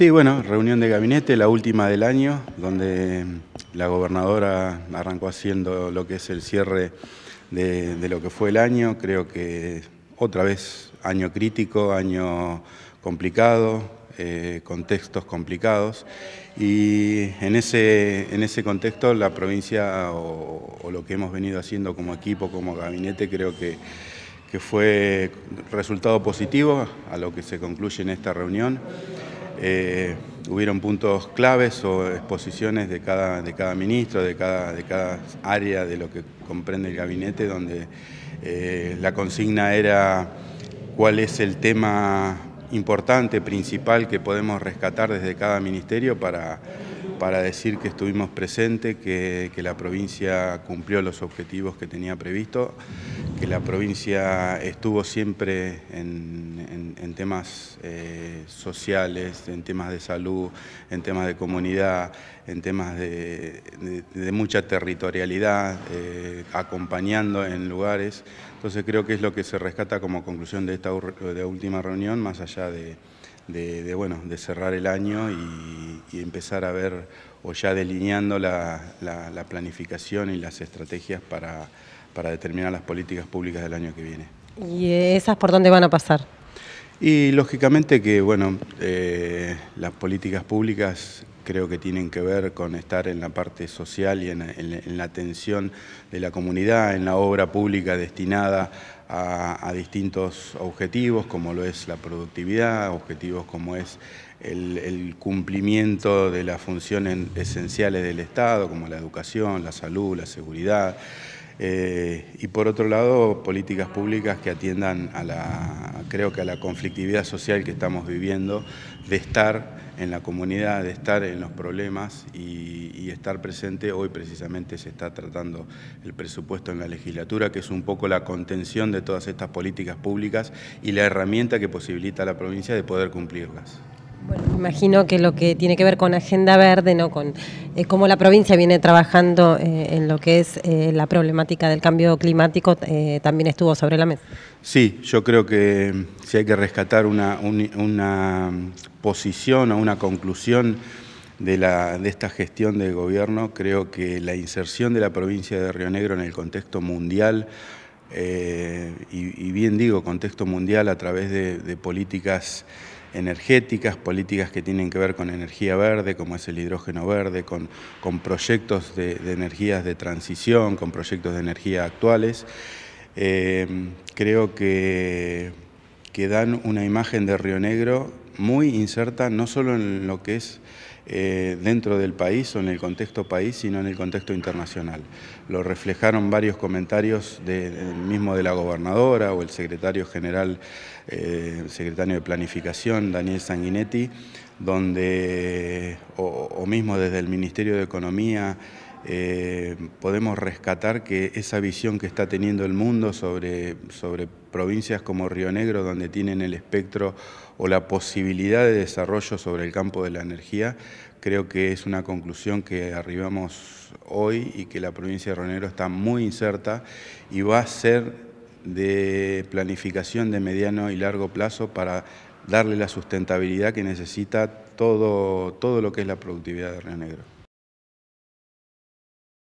Sí, bueno, reunión de gabinete, la última del año, donde la gobernadora arrancó haciendo lo que es el cierre de, lo que fue el año. Creo que otra vez año crítico, año complicado, eh, contextos complicados. Y en ese, en ese contexto la provincia o, lo que hemos venido haciendo como equipo, como gabinete, creo que, que fue resultado positivo a lo que se concluye en esta reunión. Eh, hubieron puntos claves o exposiciones de cada, de cada ministro, de cada, de cada área de lo que comprende el gabinete, donde eh, la consigna era cuál es el tema importante, principal que podemos rescatar desde cada ministerio para para decir que estuvimos presentes, que, la provincia cumplió los objetivos que tenía previsto, que la provincia estuvo siempre en, temas eh, sociales, en temas de salud, en temas de comunidad, en temas de, mucha territorialidad, eh, acompañando en lugares. Entonces creo que es lo que se rescata como conclusión de esta última reunión, más allá de de, bueno, de cerrar el año y, empezar a ver o ya delineando la, la, planificación y las estrategias para, determinar las políticas públicas del año que viene. ¿Y esas por dónde van a pasar? Y lógicamente que, bueno, eh, las políticas públicas creo que tienen que ver con estar en la parte social y en, la atención de la comunidad, en la obra pública destinada a, distintos objetivos, como lo es la productividad, objetivos como es el, cumplimiento de las funciones esenciales del Estado, como la educación, la salud, la seguridad. Eh, y por otro lado, políticas públicas que atiendan a la, creo que a la conflictividad social que estamos viviendo, de estar en la comunidad, de estar en los problemas y, estar presente. Hoy precisamente se está tratando el presupuesto en la legislatura, que es un poco la contención de todas estas políticas públicas y la herramienta que posibilita a la provincia de poder cumplirlas. Bueno, imagino que lo que tiene que ver con Agenda Verde, ¿no? con eh, cómo la provincia viene trabajando eh, en lo que es eh, la problemática del cambio climático, también estuvo sobre la mesa. Sí, yo creo que mm, si hay que rescatar una, mm, posición o una conclusión de, la, de esta gestión del gobierno, creo que la inserción de la provincia de Río Negro en el contexto mundial, y, bien digo contexto mundial a través de, de políticas energéticas, políticas que tienen que ver con energía verde, como es el hidrógeno verde, con, con proyectos de, energías de transición, con proyectos de energía actuales. Eh, creo que, que dan una imagen de Río Negro muy inserta no solo en lo que es eh, dentro del país o en el contexto país, sino en el contexto internacional. Lo reflejaron varios comentarios del mismo de la gobernadora o el secretario general, eh, secretario de Planificación, Daniel Sanguinetti, donde, o mismo desde el Ministerio de Economía, eh, podemos rescatar que esa visión que está teniendo el mundo sobre, sobre provincias como Río Negro, donde tienen el espectro o la posibilidad de desarrollo sobre el campo de la energía, creo que es una conclusión que arribamos hoy y que la provincia de Río Negro está muy inserta y va a ser de planificación de mediano y largo plazo para darle la sustentabilidad que necesita todo, todo lo que es la productividad de Río Negro.